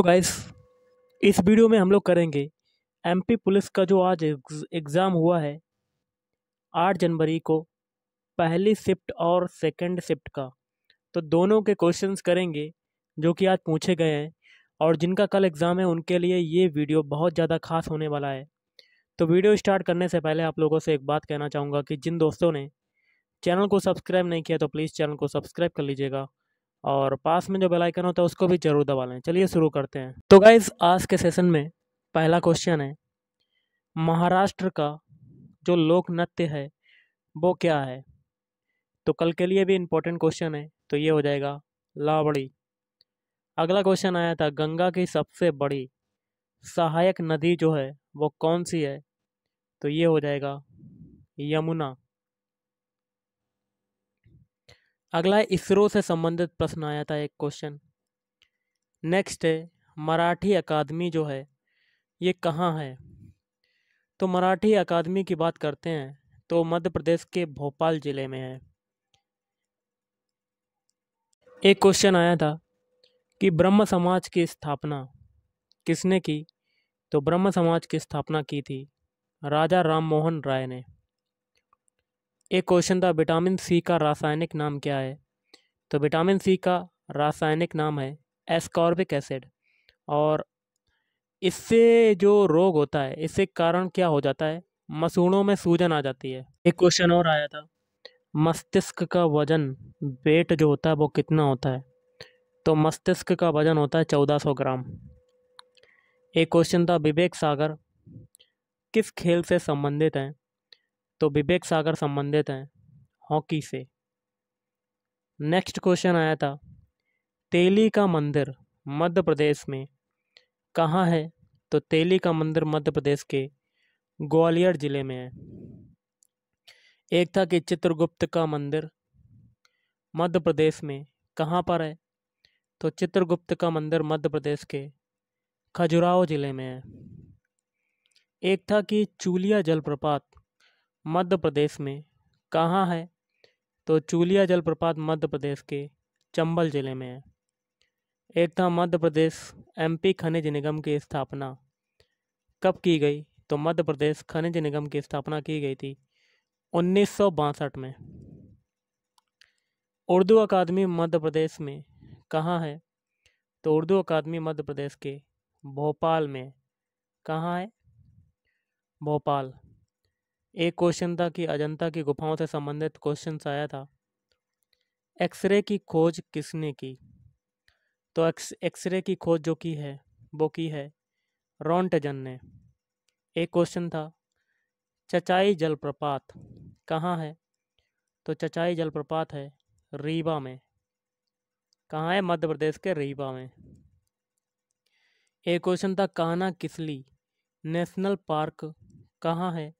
तो गाइस इस वीडियो में हम लोग करेंगे एमपी पुलिस का जो आज एग्ज़ाम हुआ है आठ जनवरी को पहली शिफ्ट और सेकंड शिफ्ट का तो दोनों के क्वेश्चंस करेंगे जो कि आज पूछे गए हैं और जिनका कल एग्ज़ाम है उनके लिए ये वीडियो बहुत ज़्यादा खास होने वाला है तो वीडियो स्टार्ट करने से पहले आप लोगों से एक बात कहना चाहूँगा कि जिन दोस्तों ने चैनल को सब्सक्राइब नहीं किया तो प्लीज़ चैनल को सब्सक्राइब कर लीजिएगा और पास में जो बेल आइकन होता है उसको भी जरूर दबा लें चलिए शुरू करते हैं तो गाइज आज के सेशन में पहला क्वेश्चन है महाराष्ट्र का जो लोक नृत्य है वो क्या है तो कल के लिए भी इम्पोर्टेंट क्वेश्चन है तो ये हो जाएगा लावड़ी अगला क्वेश्चन आया था गंगा की सबसे बड़ी सहायक नदी जो है वो कौन सी है तो ये हो जाएगा यमुना अगला इसरो से संबंधित प्रश्न आया था एक क्वेश्चन नेक्स्ट है मराठी अकादमी जो है ये कहाँ है तो मराठी अकादमी की बात करते हैं तो मध्य प्रदेश के भोपाल ज़िले में है एक क्वेश्चन आया था कि ब्रह्म समाज की स्थापना किसने की तो ब्रह्म समाज की स्थापना की थी राजा राम मोहन राय ने एक क्वेश्चन था विटामिन सी का रासायनिक नाम क्या है तो विटामिन सी का रासायनिक नाम है एस्कॉर्बिक एसिड और इससे जो रोग होता है इससे कारण क्या हो जाता है मसूड़ों में सूजन आ जाती है एक क्वेश्चन और आया था मस्तिष्क का वजन वेट जो होता है वो कितना होता है तो मस्तिष्क का वजन होता है चौदह सौ ग्राम एक क्वेश्चन था विवेक सागर किस खेल से संबंधित हैं तो विवेक सागर संबंधित हैं हॉकी से नेक्स्ट क्वेश्चन आया था तेली का मंदिर मध्य प्रदेश में कहाँ है तो तेली का मंदिर मध्य प्रदेश के ग्वालियर ज़िले में है एक था कि चित्रगुप्त का मंदिर मध्य प्रदेश में कहाँ पर है तो चित्रगुप्त का मंदिर मध्य प्रदेश के खजुराहो ज़िले में है एक था कि चूलिया जलप्रपात मध्य प्रदेश में कहाँ है तो चूलिया जलप्रपात मध्य प्रदेश के चंबल जिले में है एक था मध्य प्रदेश एमपी खनिज निगम की स्थापना कब की गई तो मध्य प्रदेश खनिज निगम की स्थापना की गई थी उन्नीस में उर्दू अकादमी मध्य प्रदेश में कहाँ है तो उर्दू अकादमी मध्य प्रदेश के भोपाल में कहाँ है भोपाल एक क्वेश्चन था कि अजंता की गुफाओं से संबंधित क्वेश्चन आया था एक्सरे की खोज किसने की तो एक्सरे की खोज जो की है वो की है रॉन्टजन ने एक क्वेश्चन था चचाई जलप्रपात कहाँ है तो चचाई जलप्रपात है रीवा में कहाँ है मध्य प्रदेश के रीवा में एक क्वेश्चन था कहना किसली नेशनल पार्क कहाँ है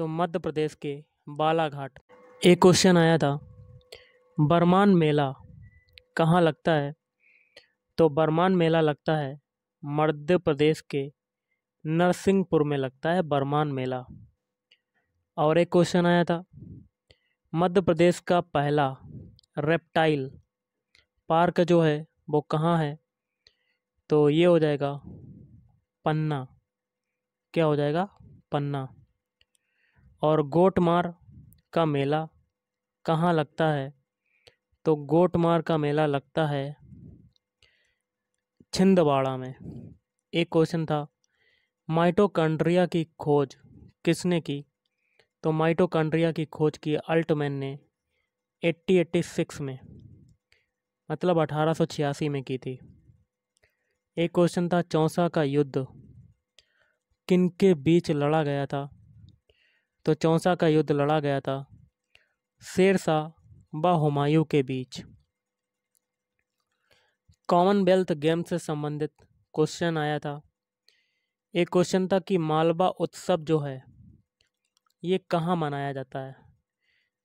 तो मध्य प्रदेश के बालाघाट एक क्वेश्चन आया था बरमान मेला कहाँ लगता है तो बरमान मेला लगता है मध्य प्रदेश के नरसिंहपुर में लगता है बरमान मेला और एक क्वेश्चन आया था मध्य प्रदेश का पहला रेप्टाइल पार्क जो है वो कहाँ है तो ये हो जाएगा पन्ना क्या हो जाएगा पन्ना और गोटमार का मेला कहाँ लगता है तो गोटमार का मेला लगता है छिंदवाड़ा में एक क्वेश्चन था माइटोकांड्रिया की खोज किसने की तो माइटोकांड्रिया की खोज की अल्टमैन ने 1886 में मतलब छियासी में की थी एक क्वेश्चन था चौसा का युद्ध किन के बीच लड़ा गया था तो चौंसा का युद्ध लड़ा गया था शेरशाह व हुमायूं के बीच कॉमनवेल्थ गेम्स से संबंधित क्वेश्चन आया था एक क्वेश्चन था कि मालवा उत्सव जो है ये कहाँ मनाया जाता है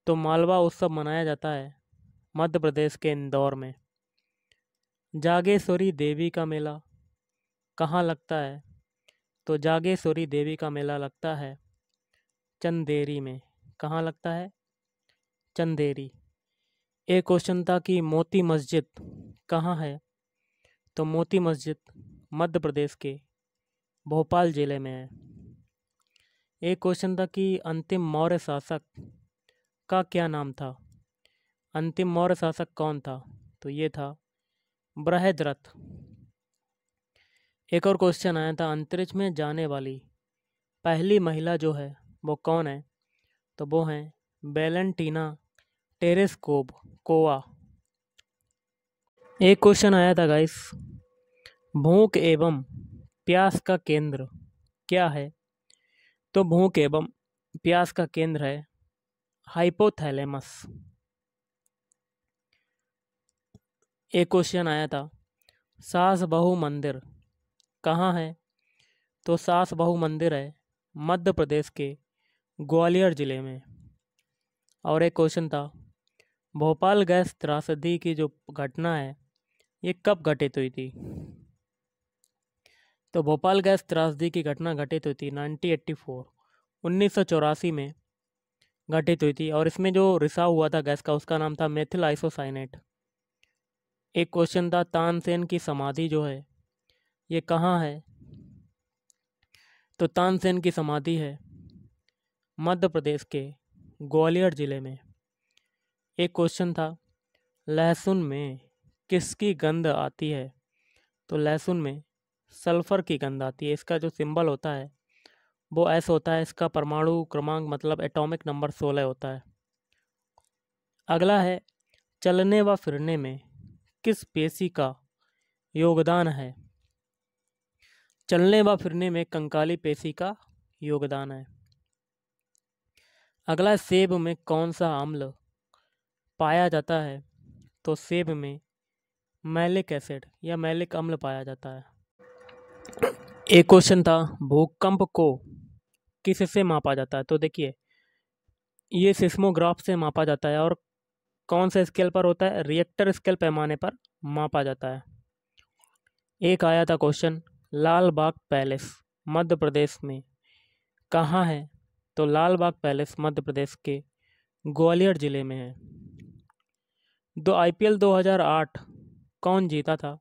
तो मालवा उत्सव मनाया जाता है मध्य प्रदेश के इंदौर में जागेश्वरी देवी का मेला कहाँ लगता है तो जागेश्वरी देवी का मेला लगता है चंदेरी में कहाँ लगता है चंदेरी एक क्वेश्चन था कि मोती मस्जिद कहाँ है तो मोती मस्जिद मध्य प्रदेश के भोपाल ज़िले में है एक क्वेश्चन था कि अंतिम मौर्य शासक का क्या नाम था अंतिम मौर्य शासक कौन था तो ये था बृहद्रथ एक और क्वेश्चन आया था अंतरिक्ष में जाने वाली पहली महिला जो है वो कौन है तो वो हैं बेलेंटीना टेरेस्कोप कोवा एक क्वेश्चन आया था गाइस भूख एवं प्यास का केंद्र क्या है तो भूख एवं प्यास का केंद्र है हाइपोथैलेमस एक क्वेश्चन आया था सास बहु मंदिर कहाँ है तो सास बहु मंदिर है मध्य प्रदेश के ग्वालियर ज़िले में और एक क्वेश्चन था भोपाल गैस त्रासदी की जो घटना है ये कब घटित हुई थी तो भोपाल गैस त्रासदी की घटना घटित हुई थी 1984 1984 में घटित हुई थी और इसमें जो रिसाव हुआ था गैस का उसका नाम था मेथिल आइसोसाइनेट एक क्वेश्चन था तानसेन की समाधि जो है ये कहाँ है तो तानसेन की समाधि है मध्य प्रदेश के ग्वालियर ज़िले में एक क्वेश्चन था लहसुन में किसकी गंध आती है तो लहसुन में सल्फ़र की गंध आती है इसका जो सिंबल होता है वो ऐसा होता है इसका परमाणु क्रमांक मतलब एटॉमिक नंबर सोलह होता है अगला है चलने व फिरने में किस पेशी का योगदान है चलने व फिरने में कंकाली पेशी का योगदान है अगला सेब में कौन सा अम्ल पाया जाता है तो सेब में मैलिक एसिड या मैलिक अम्ल पाया जाता है एक क्वेश्चन था भूकंप को किससे मापा जाता है तो देखिए ये सिस्मोग्राफ से मापा जाता है और कौन से स्केल पर होता है रिएक्टर स्केल पैमाने पर मापा जाता है एक आया था क्वेश्चन लाल बाग पैलेस मध्य प्रदेश में कहाँ है तो लाल बाग पैलेस मध्य प्रदेश के ग्वालियर ज़िले में है दो आईपीएल 2008 कौन जीता था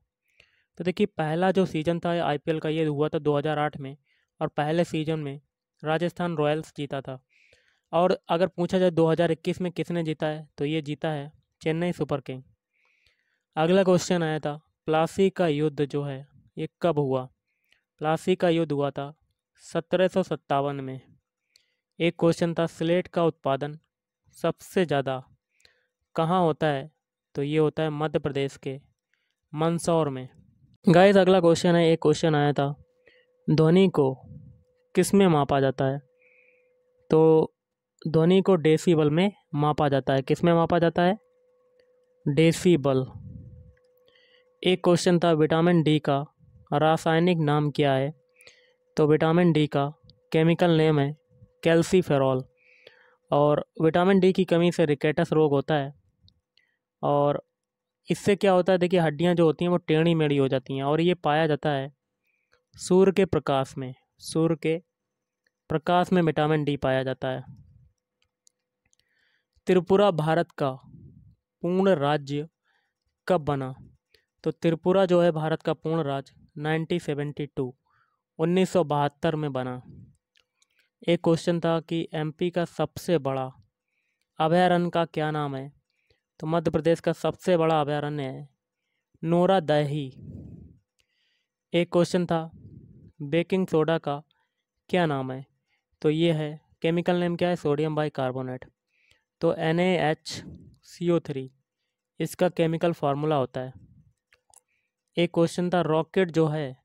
तो देखिए पहला जो सीज़न था आईपीएल का ये हुआ था 2008 में और पहले सीज़न में राजस्थान रॉयल्स जीता था और अगर पूछा जाए 2021 में किसने जीता है तो ये जीता है चेन्नई सुपर किंग अगला क्वेश्चन आया था प्लासी का युद्ध जो है ये कब हुआ प्लासी का युद्ध हुआ था सत्रह में एक क्वेश्चन था स्लेट का उत्पादन सबसे ज़्यादा कहाँ होता है तो ये होता है मध्य प्रदेश के मंदसौर में गाइस अगला क्वेश्चन है एक क्वेश्चन आया था ध्वनि को किस में मापा जाता है तो ध्वनि को डेसीबल में मापा जाता है किस में मापा जाता है डेसीबल एक क्वेश्चन था विटामिन डी का रासायनिक नाम क्या है तो विटामिन डी का केमिकल नेम है कैल्सीफेरॉल और विटामिन डी की कमी से रिकेटस रोग होता है और इससे क्या होता है देखिए हड्डियाँ जो होती हैं वो टेढ़ी मेढ़ी हो जाती हैं और ये पाया जाता है सूर्य के प्रकाश में सूर्य के प्रकाश में विटामिन डी पाया जाता है त्रिपुरा भारत का पूर्ण राज्य कब बना तो त्रिपुरा जो है भारत का पूर्ण राज्य 1972 बहत्तर में बना एक क्वेश्चन था कि एमपी का सबसे बड़ा अभ्यारण्य का क्या नाम है तो मध्य प्रदेश का सबसे बड़ा अभ्यारण्य है नोरा दही एक क्वेश्चन था बेकिंग सोडा का क्या नाम है तो ये है केमिकल नेम क्या है सोडियम बाई कार्बोनेट तो N H C O three इसका केमिकल फार्मूला होता है एक क्वेश्चन था रॉकेट जो है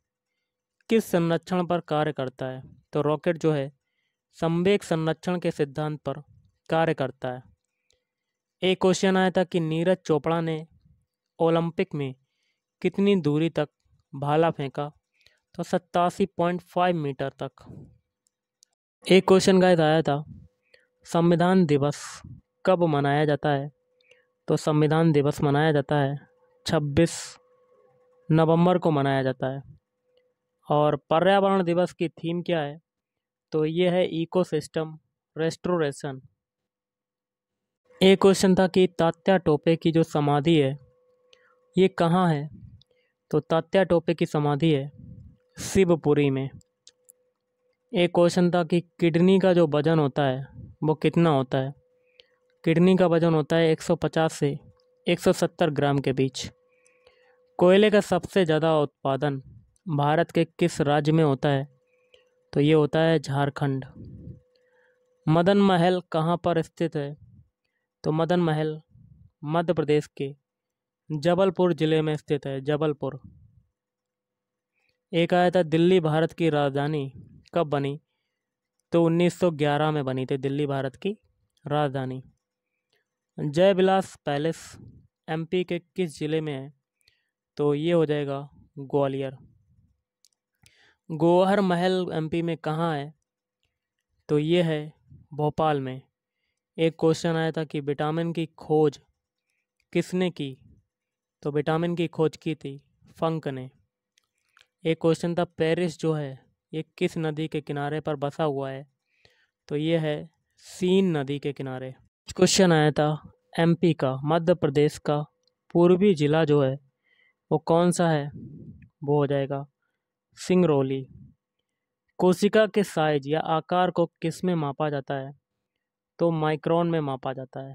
किस संरक्षण पर कार्य करता है तो रॉकेट जो है संवेग संरक्षण के सिद्धांत पर कार्य करता है एक क्वेश्चन आया था कि नीरज चोपड़ा ने ओलंपिक में कितनी दूरी तक भाला फेंका तो सत्तासी पॉइंट फाइव मीटर तक एक क्वेश्चन का आया था संविधान दिवस कब मनाया जाता है तो संविधान दिवस मनाया जाता है छब्बीस नवंबर को मनाया जाता है और पर्यावरण दिवस की थीम क्या है तो ये है इकोसिस्टम रेस्टोरेशन एक क्वेश्चन था कि तात्या टोपे की जो समाधि है ये कहाँ है तो तात्या टोपे की समाधि है शिवपुरी में एक क्वेश्चन था कि किडनी का जो वजन होता है वो कितना होता है किडनी का वजन होता है 150 से 170 ग्राम के बीच कोयले का सबसे ज़्यादा उत्पादन भारत के किस राज्य में होता है तो ये होता है झारखंड मदन महल कहाँ पर स्थित है तो मदन महल मध्य प्रदेश के जबलपुर ज़िले में स्थित है जबलपुर एक आया था दिल्ली भारत की राजधानी कब बनी तो 1911 में बनी थी दिल्ली भारत की राजधानी जयविलास पैलेस एमपी के किस ज़िले में है तो ये हो जाएगा ग्वालियर गोहर महल एमपी में कहाँ है तो ये है भोपाल में एक क्वेश्चन आया था कि विटामिन की खोज किसने की तो विटामिन की खोज की थी फंक ने एक क्वेश्चन था पेरिस जो है ये किस नदी के किनारे पर बसा हुआ है तो ये है सीन नदी के किनारे क्वेश्चन आया था एमपी का मध्य प्रदेश का पूर्वी ज़िला जो है वो कौन सा है वो हो जाएगा सिंगरौली कोशिका के साइज या आकार को किस में मापा जाता है तो माइक्रोन में मापा जाता है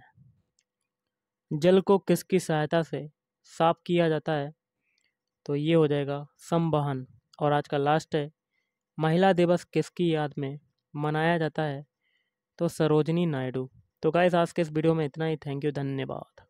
जल को किसकी सहायता से साफ किया जाता है तो ये हो जाएगा संवहन और आज का लास्ट है महिला दिवस किसकी याद में मनाया जाता है तो सरोजनी नायडू तो गाइस आज के इस वीडियो में इतना ही थैंक यू धन्यवाद